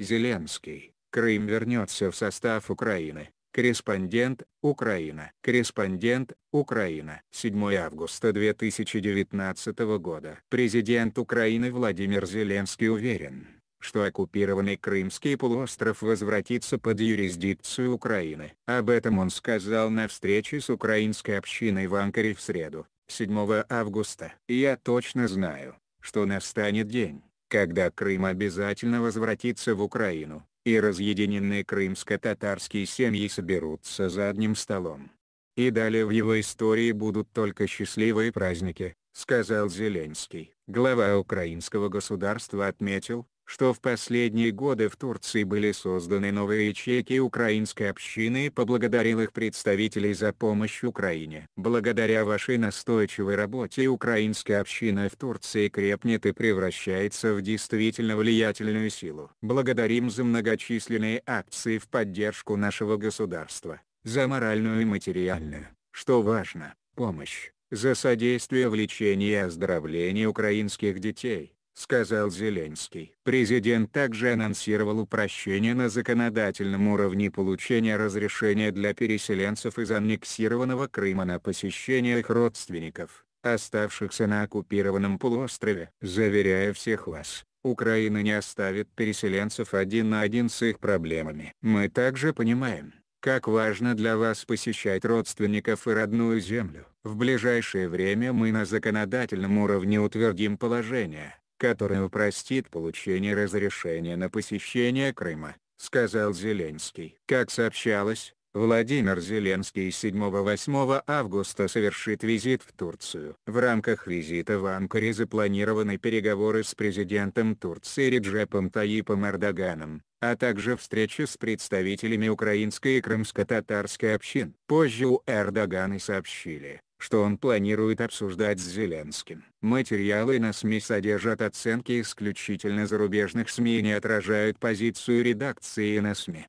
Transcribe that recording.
Зеленский, Крым вернется в состав Украины. Корреспондент, Украина. Корреспондент, Украина. 7 августа 2019 года. Президент Украины Владимир Зеленский уверен, что оккупированный Крымский полуостров возвратится под юрисдикцию Украины. Об этом он сказал на встрече с украинской общиной в Анкаре в среду, 7 августа. «Я точно знаю, что настанет день когда Крым обязательно возвратится в Украину, и разъединенные крымско-татарские семьи соберутся за одним столом. И далее в его истории будут только счастливые праздники, сказал Зеленский. Глава украинского государства отметил, что в последние годы в Турции были созданы новые ячейки украинской общины и поблагодарил их представителей за помощь Украине. Благодаря вашей настойчивой работе украинская община в Турции крепнет и превращается в действительно влиятельную силу. Благодарим за многочисленные акции в поддержку нашего государства, за моральную и материальную, что важно, помощь, за содействие в лечении и оздоровлении украинских детей — сказал Зеленский. Президент также анонсировал упрощение на законодательном уровне получения разрешения для переселенцев из аннексированного Крыма на посещение их родственников, оставшихся на оккупированном полуострове. заверяя всех вас, Украина не оставит переселенцев один на один с их проблемами. Мы также понимаем, как важно для вас посещать родственников и родную землю. В ближайшее время мы на законодательном уровне утвердим положение, который упростит получение разрешения на посещение Крыма, сказал Зеленский. Как сообщалось, Владимир Зеленский 7-8 августа совершит визит в Турцию. В рамках визита в Анкаре запланированы переговоры с президентом Турции Реджепом Таипом Эрдоганом, а также встречи с представителями украинской и крымско-татарской общин. Позже у Эрдогана сообщили, что он планирует обсуждать с Зеленским. Материалы на СМИ содержат оценки исключительно зарубежных СМИ и не отражают позицию редакции на СМИ.